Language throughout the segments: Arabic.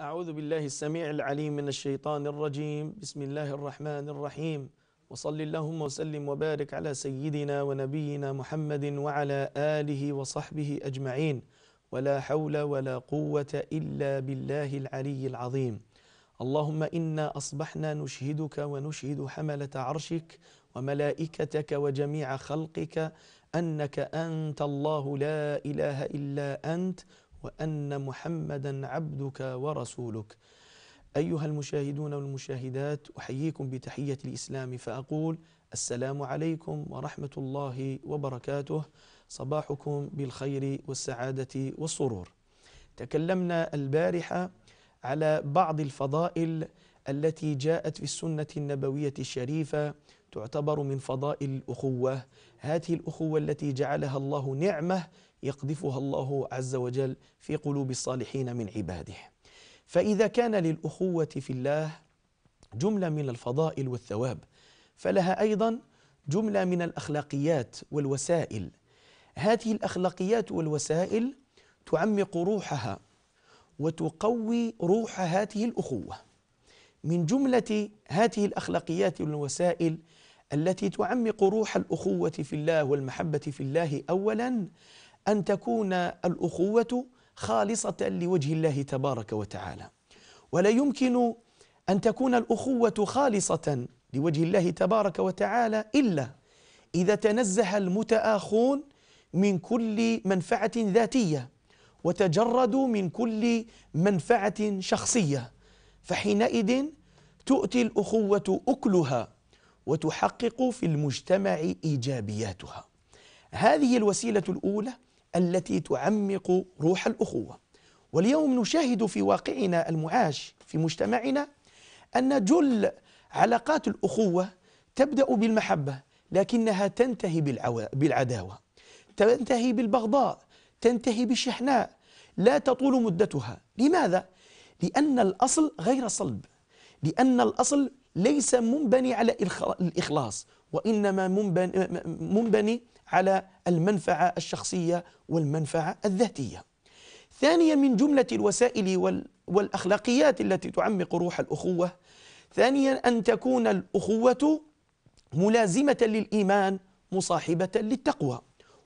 أعوذ بالله السميع العليم من الشيطان الرجيم بسم الله الرحمن الرحيم وصل اللهم وسلم وبارك على سيدنا ونبينا محمد وعلى آله وصحبه أجمعين ولا حول ولا قوة إلا بالله العلي العظيم اللهم إنا أصبحنا نشهدك ونشهد حملة عرشك وملائكتك وجميع خلقك أنك أنت الله لا إله إلا أنت وأن محمدا عبدك ورسولك أيها المشاهدون والمشاهدات أحييكم بتحية الإسلام فأقول السلام عليكم ورحمة الله وبركاته صباحكم بالخير والسعادة والسرور تكلمنا البارحة على بعض الفضائل التي جاءت في السنة النبوية الشريفة تعتبر من فضائل الأخوة هذه الأخوة التي جعلها الله نعمة يقذفها الله عز وجل في قلوب الصالحين من عباده فإذا كان للأخوة في الله جملة من الفضائل والثواب فلها أيضا جملة من الأخلاقيات والوسائل هذه الأخلاقيات والوسائل تعمق روحها وتقوي روح هذه الأخوة من جملة هذه الأخلاقيات والوسائل التي تعمق روح الأخوة في الله والمحبة في الله أولاً أن تكون الأخوة خالصة لوجه الله تبارك وتعالى ولا يمكن أن تكون الأخوة خالصة لوجه الله تبارك وتعالى إلا إذا تنزه المتآخون من كل منفعة ذاتية وتجردوا من كل منفعة شخصية فحينئذ تؤتي الأخوة أكلها وتحقق في المجتمع إيجابياتها هذه الوسيلة الأولى التي تعمق روح الأخوة واليوم نشاهد في واقعنا المعاش في مجتمعنا أن جل علاقات الأخوة تبدأ بالمحبة لكنها تنتهي بالعداوة تنتهي بالبغضاء تنتهي بالشحناء لا تطول مدتها لماذا؟ لأن الأصل غير صلب لأن الأصل ليس منبني على الإخلاص وإنما منبني على المنفعة الشخصية والمنفعة الذاتية ثانيا من جملة الوسائل والأخلاقيات التي تعمق روح الأخوة ثانيا أن تكون الأخوة ملازمة للإيمان مصاحبة للتقوى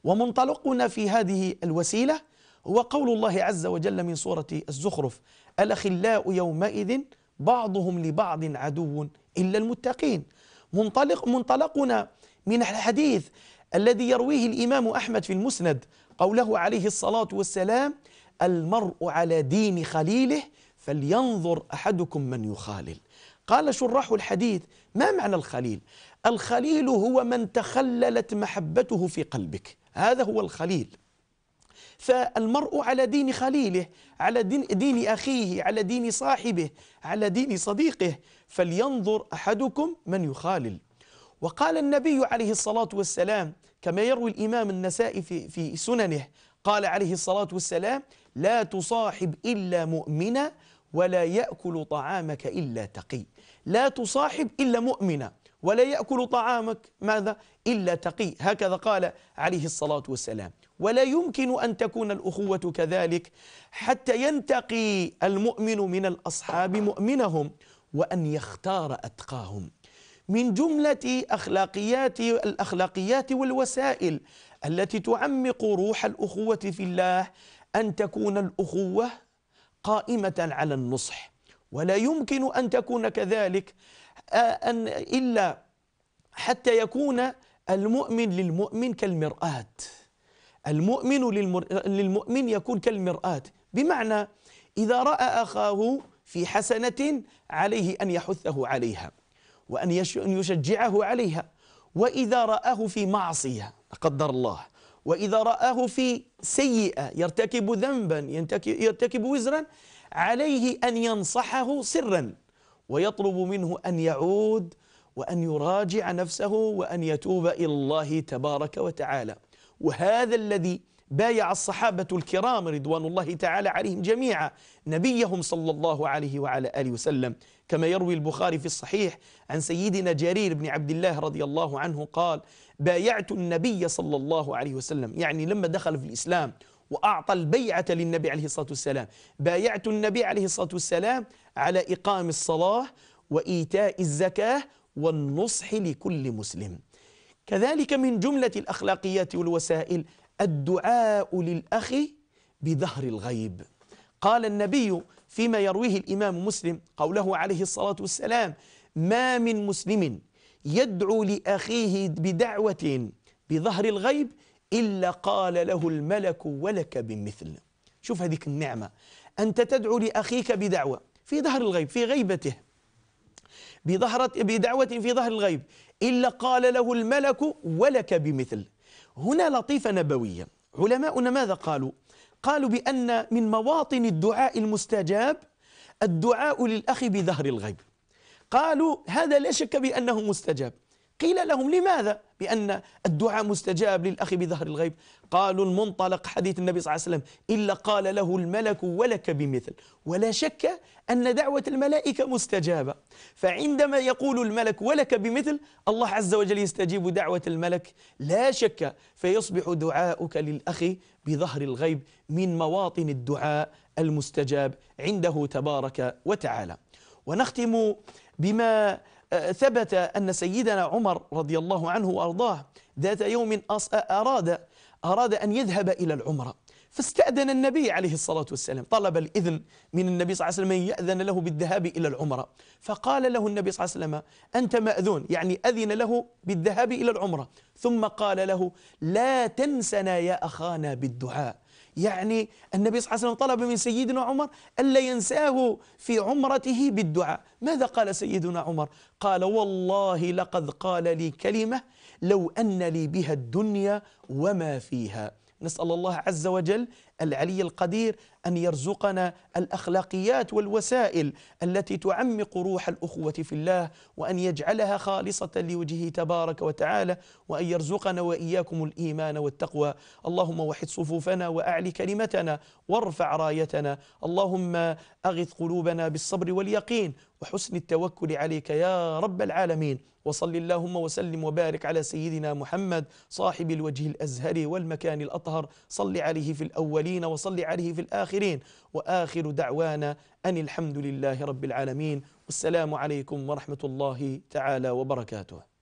ومنطلقنا في هذه الوسيلة هو قول الله عز وجل من سورة الزخرف الأخلاء يومئذ بعضهم لبعض عدو إلا المتقين منطلق منطلقنا من الحديث الذي يرويه الإمام أحمد في المسند قوله عليه الصلاة والسلام المرء على دين خليله فلينظر أحدكم من يخالل قال شراح الحديث ما معنى الخليل الخليل هو من تخللت محبته في قلبك هذا هو الخليل فالمرء على دين خليله على دين, دين أخيه على دين صاحبه على دين صديقه فلينظر أحدكم من يخالل وقال النبي عليه الصلاة والسلام كما يروي الإمام النسائي في, في سننه قال عليه الصلاة والسلام لا تصاحب إلا مؤمنا ولا يأكل طعامك إلا تقي لا تصاحب إلا مؤمنا ولا يأكل طعامك ماذا إلا تقي هكذا قال عليه الصلاة والسلام ولا يمكن أن تكون الأخوة كذلك حتى ينتقي المؤمن من الأصحاب مؤمنهم وأن يختار أتقاهم من جملة أخلاقيات الأخلاقيات والوسائل التي تعمق روح الأخوة في الله أن تكون الأخوة قائمة على النصح ولا يمكن أن تكون كذلك آه، أن إلا حتى يكون المؤمن للمؤمن كالمرآة المؤمن للمؤمن يكون كالمرآة بمعنى إذا رأى أخاه في حسنة عليه أن يحثه عليها وأن يشجعه عليها وإذا رآه في معصية قدر الله وإذا رآه في سيئة يرتكب ذنبا يرتكب وزرا عليه أن ينصحه سرا ويطلب منه أن يعود وأن يراجع نفسه وأن يتوب إلى الله تبارك وتعالى وهذا الذي بايع الصحابة الكرام رضوان الله تعالى عليهم جميعا نبيهم صلى الله عليه وعلى آله وسلم كما يروي البخاري في الصحيح عن سيدنا جرير بن عبد الله رضي الله عنه قال بايعت النبي صلى الله عليه وسلم يعني لما دخل في الإسلام وأعطى البيعة للنبي عليه الصلاة والسلام بايعت النبي عليه الصلاة والسلام على إقام الصلاة وإيتاء الزكاة والنصح لكل مسلم كذلك من جملة الأخلاقيات والوسائل الدعاء للأخ بظهر الغيب قال النبي فيما يرويه الإمام مسلم قوله عليه الصلاة والسلام ما من مسلم يدعو لأخيه بدعوة بظهر الغيب إلا قال له الملك ولك بمثل شوف هذيك النعمة أنت تدعو لأخيك بدعوة في ظهر الغيب في غيبته بظهرة بدعوة في ظهر الغيب إلا قال له الملك ولك بمثل هنا لطيفة نبوية علماؤنا ماذا قالوا قالوا بأن من مواطن الدعاء المستجاب الدعاء للأخ بظهر الغيب قالوا هذا لا شك بأنه مستجاب قيل لهم لماذا بأن الدعاء مستجاب للأخ بظهر الغيب قالوا المنطلق حديث النبي صلى الله عليه وسلم إلا قال له الملك ولك بمثل ولا شك أن دعوة الملائكة مستجابة فعندما يقول الملك ولك بمثل الله عز وجل يستجيب دعوة الملك لا شك فيصبح دعاؤك للأخ بظهر الغيب من مواطن الدعاء المستجاب عنده تبارك وتعالى ونختم بما أه، ثبت أن سيدنا عمر رضي الله عنه وأرضاه ذات يوم أراد أراد أن يذهب إلى العمرة فاستأذن النبي عليه الصلاة والسلام طلب الإذن من النبي صلى الله عليه وسلم أن يأذن له بالذهاب إلى العمرة فقال له النبي صلى الله عليه وسلم أنت مأذون يعني أذن له بالذهاب إلى العمرة ثم قال له لا تنسنا يا أخانا بالدعاء يعني النبي صلى الله عليه وسلم طلب من سيدنا عمر ألا ينساه في عمرته بالدعاء ماذا قال سيدنا عمر قال والله لقد قال لي كلمة لو أن لي بها الدنيا وما فيها نسأل الله عز وجل العلي القدير أن يرزقنا الأخلاقيات والوسائل التي تعمق روح الأخوة في الله وأن يجعلها خالصة لوجهه تبارك وتعالى وأن يرزقنا وإياكم الإيمان والتقوى اللهم وحد صفوفنا وأعلي كلمتنا وارفع رايتنا اللهم أغث قلوبنا بالصبر واليقين وحسن التوكل عليك يا رب العالمين وصل اللهم وسلم وبارك على سيدنا محمد صاحب الوجه الأزهر والمكان الأطهر صل عليه في الأولين وصل عليه في الآخرين وآخر دعوانا أن الحمد لله رب العالمين والسلام عليكم ورحمة الله تعالى وبركاته